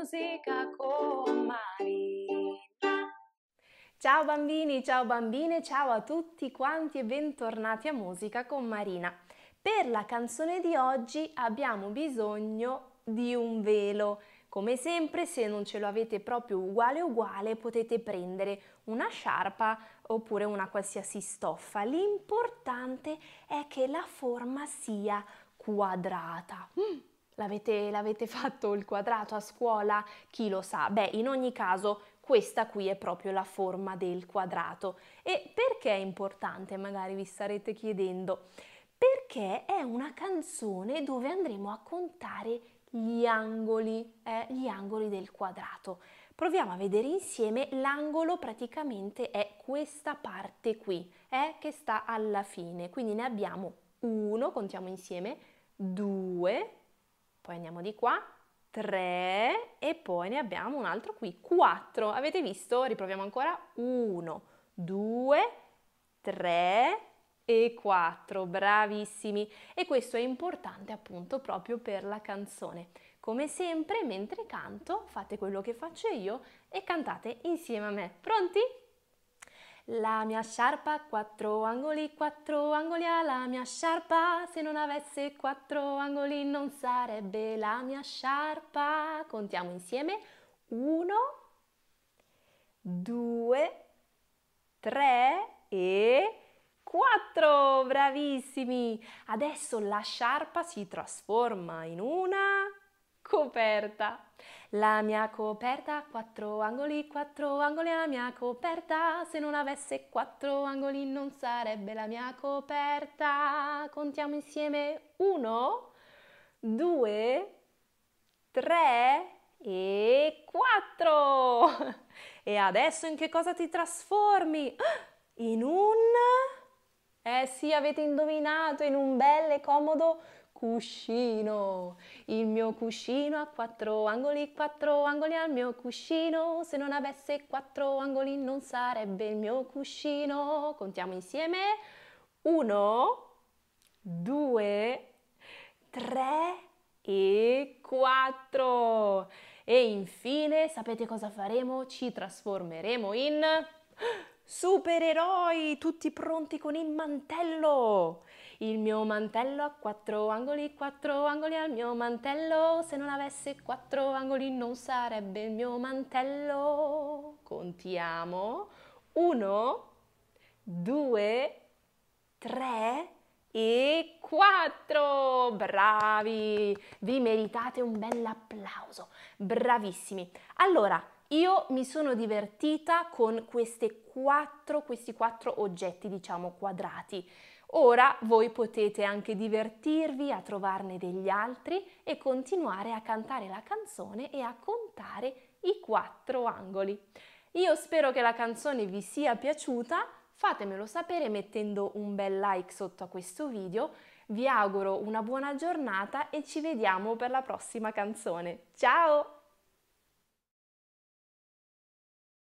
musica con Marina. Ciao bambini, ciao bambine, ciao a tutti quanti e bentornati a Musica con Marina. Per la canzone di oggi abbiamo bisogno di un velo. Come sempre, se non ce lo avete proprio uguale uguale, potete prendere una sciarpa oppure una qualsiasi stoffa. L'importante è che la forma sia quadrata. Mm. L'avete, l'avete fatto il quadrato a scuola? Chi lo sa? Beh, in ogni caso questa qui è proprio la forma del quadrato. E perché è importante? Magari vi starete chiedendo. Perché è una canzone dove andremo a contare gli angoli, eh, gli angoli del quadrato. Proviamo a vedere insieme l'angolo praticamente è questa parte qui, eh, che sta alla fine. Quindi ne abbiamo uno, contiamo insieme, 2, poi andiamo di qua, 3 e poi ne abbiamo un altro qui, 4. Avete visto? Riproviamo ancora, 1, 2, 3 e 4. Bravissimi! E questo è importante appunto proprio per la canzone. Come sempre, mentre canto, fate quello che faccio io e cantate insieme a me. Pronti? La mia sciarpa, quattro angoli, quattro angoli ha la mia sciarpa. Se non avesse quattro angoli non sarebbe la mia sciarpa. Contiamo insieme. Uno, due, tre e quattro. Bravissimi! Adesso la sciarpa si trasforma in una coperta. La mia coperta ha quattro angoli, quattro angoli la mia coperta. Se non avesse quattro angoli non sarebbe la mia coperta. Contiamo insieme uno, due, tre e quattro. E adesso in che cosa ti trasformi? In un... Eh sì, avete indovinato, in un bel e comodo cuscino, il mio cuscino ha quattro angoli, quattro angoli al mio cuscino, se non avesse quattro angoli non sarebbe il mio cuscino. Contiamo insieme. Uno, due, tre e quattro. E infine, sapete cosa faremo? Ci trasformeremo in supereroi, tutti pronti con il mantello. Il mio mantello ha quattro angoli, quattro angoli al mio mantello, se non avesse quattro angoli non sarebbe il mio mantello. Contiamo. Uno, due, tre e quattro. Bravi! Vi meritate un bel applauso. Bravissimi. Allora, io mi sono divertita con queste quattro, questi quattro oggetti, diciamo, quadrati. Ora voi potete anche divertirvi a trovarne degli altri e continuare a cantare la canzone e a contare i quattro angoli. Io spero che la canzone vi sia piaciuta, fatemelo sapere mettendo un bel like sotto a questo video, vi auguro una buona giornata e ci vediamo per la prossima canzone. Ciao!